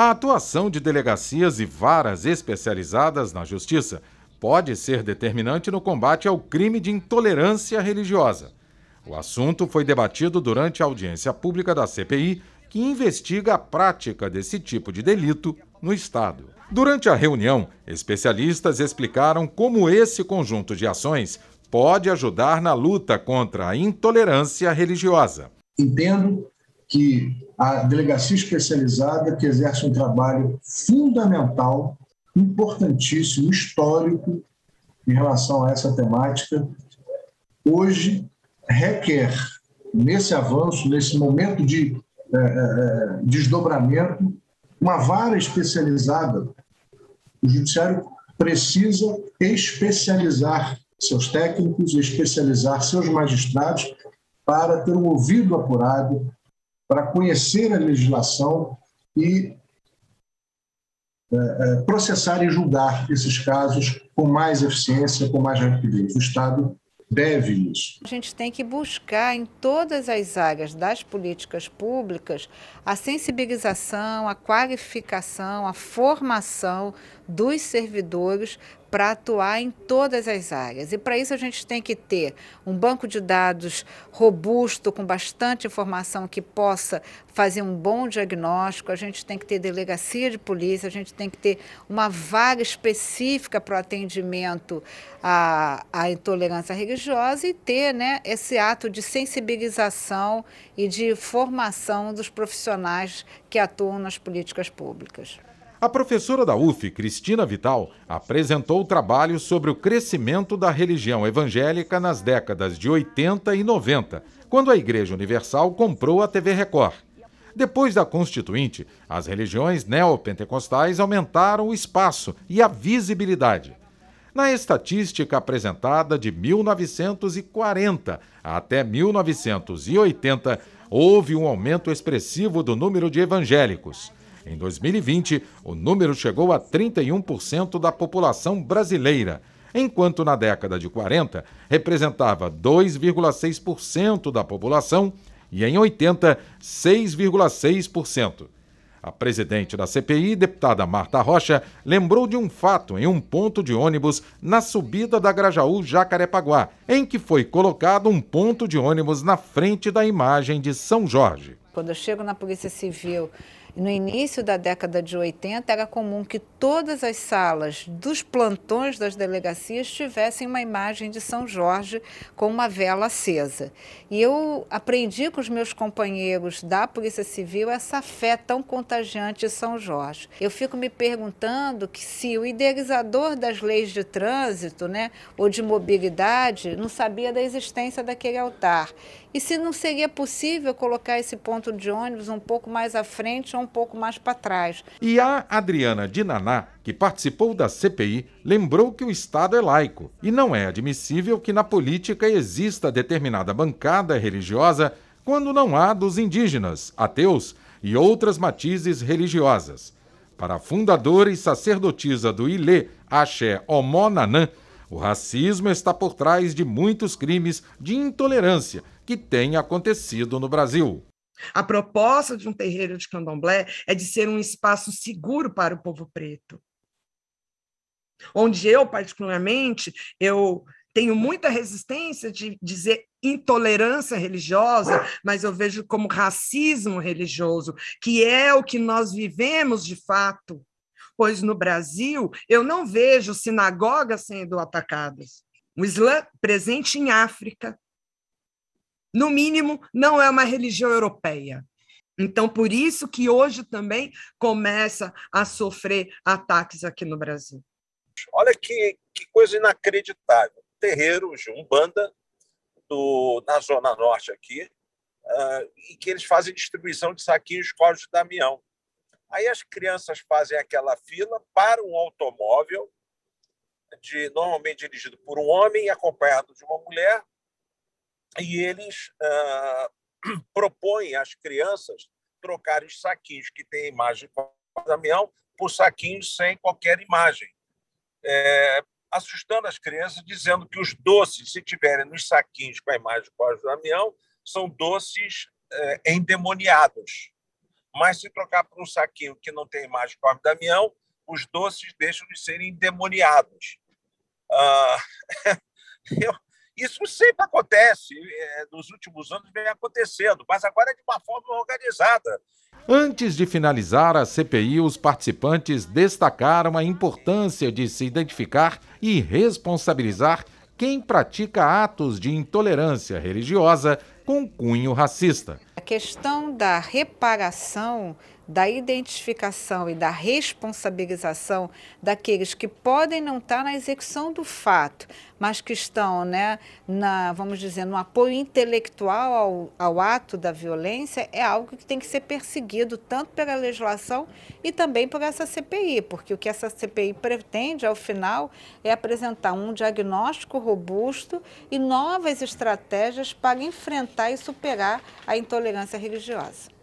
A atuação de delegacias e varas especializadas na justiça pode ser determinante no combate ao crime de intolerância religiosa. O assunto foi debatido durante a audiência pública da CPI, que investiga a prática desse tipo de delito no Estado. Durante a reunião, especialistas explicaram como esse conjunto de ações pode ajudar na luta contra a intolerância religiosa. Entendo que a delegacia especializada, que exerce um trabalho fundamental, importantíssimo, histórico, em relação a essa temática, hoje requer, nesse avanço, nesse momento de é, é, é desdobramento, uma vara especializada. O judiciário precisa especializar seus técnicos, especializar seus magistrados para ter um ouvido apurado, para conhecer a legislação e é, é, processar e julgar esses casos com mais eficiência, com mais rapidez. O Estado deve isso. A gente tem que buscar em todas as áreas das políticas públicas a sensibilização, a qualificação, a formação dos servidores para atuar em todas as áreas. E para isso a gente tem que ter um banco de dados robusto, com bastante informação que possa fazer um bom diagnóstico, a gente tem que ter delegacia de polícia, a gente tem que ter uma vaga específica para o atendimento à, à intolerância religiosa e ter né, esse ato de sensibilização e de formação dos profissionais que atuam nas políticas públicas. A professora da UF, Cristina Vital, apresentou o trabalho sobre o crescimento da religião evangélica nas décadas de 80 e 90, quando a Igreja Universal comprou a TV Record. Depois da Constituinte, as religiões neopentecostais aumentaram o espaço e a visibilidade. Na estatística apresentada de 1940 até 1980, houve um aumento expressivo do número de evangélicos. Em 2020, o número chegou a 31% da população brasileira, enquanto na década de 40 representava 2,6% da população e em 80, 6,6%. A presidente da CPI, deputada Marta Rocha, lembrou de um fato em um ponto de ônibus na subida da Grajaú Jacarepaguá, em que foi colocado um ponto de ônibus na frente da imagem de São Jorge. Quando eu chego na Polícia Civil no início da década de 80, era comum que todas as salas dos plantões das delegacias tivessem uma imagem de São Jorge com uma vela acesa. E eu aprendi com os meus companheiros da Polícia Civil essa fé tão contagiante de São Jorge. Eu fico me perguntando que se o idealizador das leis de trânsito, né, ou de mobilidade, não sabia da existência daquele altar. E se não seria possível colocar esse ponto de ônibus um pouco mais à frente ou um pouco mais para trás? E a Adriana Dinaná, que participou da CPI, lembrou que o Estado é laico e não é admissível que na política exista determinada bancada religiosa quando não há dos indígenas, ateus e outras matizes religiosas. Para a fundadora e sacerdotisa do Ilê, Axé Omonanã, o racismo está por trás de muitos crimes de intolerância que tem acontecido no Brasil. A proposta de um terreiro de candomblé é de ser um espaço seguro para o povo preto. Onde eu, particularmente, eu tenho muita resistência de dizer intolerância religiosa, mas eu vejo como racismo religioso, que é o que nós vivemos de fato. Pois no Brasil, eu não vejo sinagogas sendo atacadas. O Islã presente em África, no mínimo, não é uma religião europeia. Então, por isso que hoje também começa a sofrer ataques aqui no Brasil. Olha que, que coisa inacreditável. Terreiros de Umbanda, do, na Zona Norte aqui, uh, eh, e que eles fazem distribuição de saquinhos Código de Damião. Aí as crianças fazem aquela fila para um automóvel, de, normalmente dirigido por um homem acompanhado de uma mulher, e eles uh, propõem às crianças trocar os saquinhos que têm imagem com o Damião por saquinhos sem qualquer imagem, é, assustando as crianças, dizendo que os doces, se tiverem nos saquinhos com a imagem do o Damião, são doces é, endemoniados. Mas se trocar por um saquinho que não tem imagem do o Damião, os doces deixam de serem endemoniados. Ah, eu, isso sempre acontece, eh, nos últimos anos vem acontecendo, mas agora é de uma forma organizada. Antes de finalizar a CPI, os participantes destacaram a importância de se identificar e responsabilizar quem pratica atos de intolerância religiosa com cunho racista. A questão da reparação da identificação e da responsabilização daqueles que podem não estar tá na execução do fato, mas que estão, né, na, vamos dizer, no apoio intelectual ao, ao ato da violência, é algo que tem que ser perseguido tanto pela legislação e também por essa CPI, porque o que essa CPI pretende, ao final, é apresentar um diagnóstico robusto e novas estratégias para enfrentar e superar a intolerância religiosa.